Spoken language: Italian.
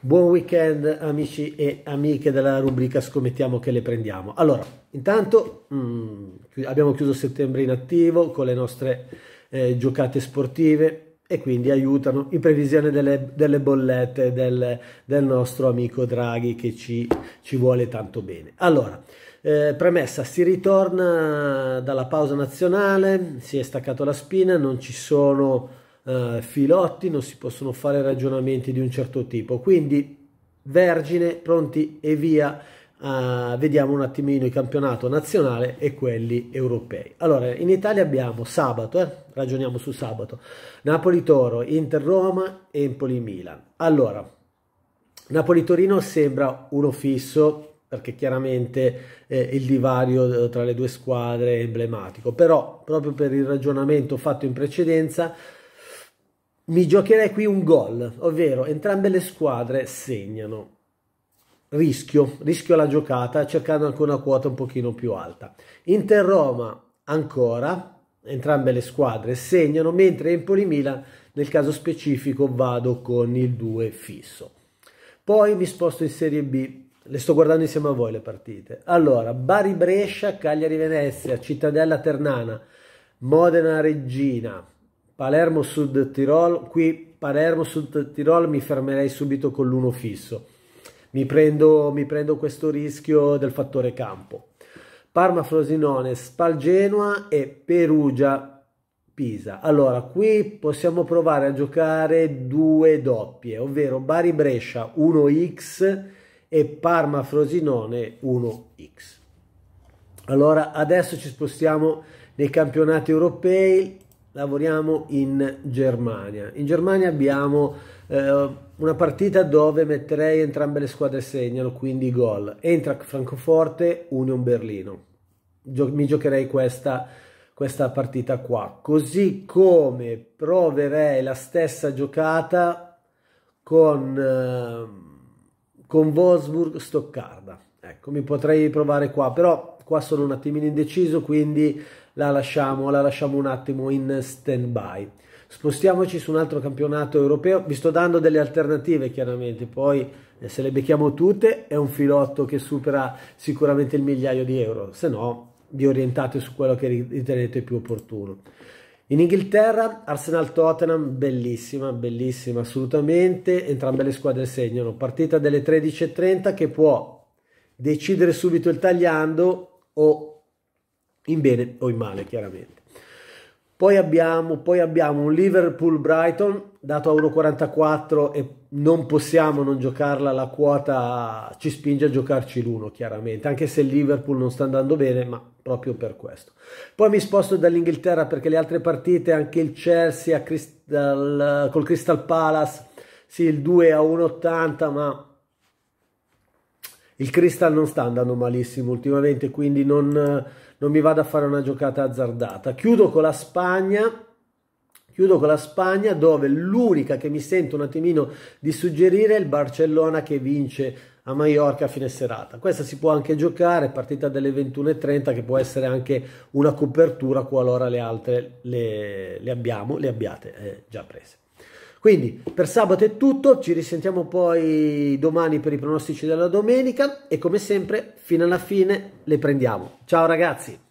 Buon weekend amici e amiche della rubrica Scommettiamo che le prendiamo. Allora, intanto mh, mm, abbiamo chiuso settembre in attivo con le nostre eh, giocate sportive, e quindi aiutano in previsione delle, delle bollette del, del, nostro amico Draghi che ci, ci vuole tanto bene. Allora, eh, premessa, si ritorna dalla pausa nazionale, si è staccato la spina, non ci sono eh, filotti, non si possono fare ragionamenti di un certo tipo, quindi vergine, pronti e via Uh, vediamo un attimino il campionato nazionale e quelli europei. Allora, in Italia abbiamo sabato, eh? ragioniamo su sabato, Napoli-Toro, Inter-Roma, Empoli-Milan. Allora, Napoli-Torino sembra uno fisso perché chiaramente eh, il divario eh, tra le due squadre è emblematico, però proprio per il ragionamento fatto in precedenza mi giocherei qui un gol, ovvero entrambe le squadre segnano rischio, rischio alla giocata, cercando anche una quota un pochino più alta. Inter-Roma ancora, entrambe le squadre segnano, mentre Empoli-Milan nel caso specifico vado con il 2 fisso. Poi mi sposto in Serie B, le sto guardando insieme a voi le partite. Allora, Bari-Brescia, Cagliari-Venezia, Cittadella-Ternana, Modena-Reggina, Palermo-Sud Tirol, qui Palermo-Sud Tirol mi fermerei subito con l'uno fisso mi prendo, mi prendo questo rischio del fattore campo. Parma Frosinone, Spal Genoa e Perugia Pisa. Allora, qui possiamo provare a giocare due doppie, ovvero Bari Brescia 1x e Parma Frosinone 1x. Allora, adesso ci spostiamo nei campionati europei lavoriamo in Germania. In Germania abbiamo eh, una partita dove metterei entrambe le squadre segnano, quindi gol. Entra Francoforte, Union Berlino. Gio mi giocherei questa, questa partita qua. Così come proverei la stessa giocata con, eh, con Wolfsburg-Stoccarda. Ecco, mi potrei provare qua, però qua sono un attimino indeciso quindi la lasciamo, la lasciamo un attimo in stand by spostiamoci su un altro campionato europeo vi sto dando delle alternative chiaramente poi eh, se le becchiamo tutte è un filotto che supera sicuramente il migliaio di euro se no vi orientate su quello che ritenete più opportuno in Inghilterra Arsenal Tottenham bellissima bellissima assolutamente entrambe le squadre segnano partita delle 13.30 che può decidere subito il tagliando o in bene o in male chiaramente. Poi abbiamo, poi abbiamo un Liverpool-Brighton dato a 1,44 e non possiamo non giocarla, la quota ci spinge a giocarci l'uno chiaramente, anche se il Liverpool non sta andando bene, ma proprio per questo. Poi mi sposto dall'Inghilterra perché le altre partite, anche il Chelsea Crystal, col Crystal Palace, sì il 2 a 1,80 ma il Crystal non sta andando malissimo ultimamente, quindi non, non mi vado a fare una giocata azzardata. Chiudo con la Spagna. Chiudo con la Spagna dove l'unica che mi sento un attimino di suggerire è il Barcellona che vince a Mallorca a fine serata. Questa si può anche giocare, partita delle 21.30 che può essere anche una copertura qualora le altre le, le abbiamo, le abbiate eh, già prese. Quindi per sabato è tutto, ci risentiamo poi domani per i pronostici della domenica e come sempre fino alla fine le prendiamo. Ciao ragazzi!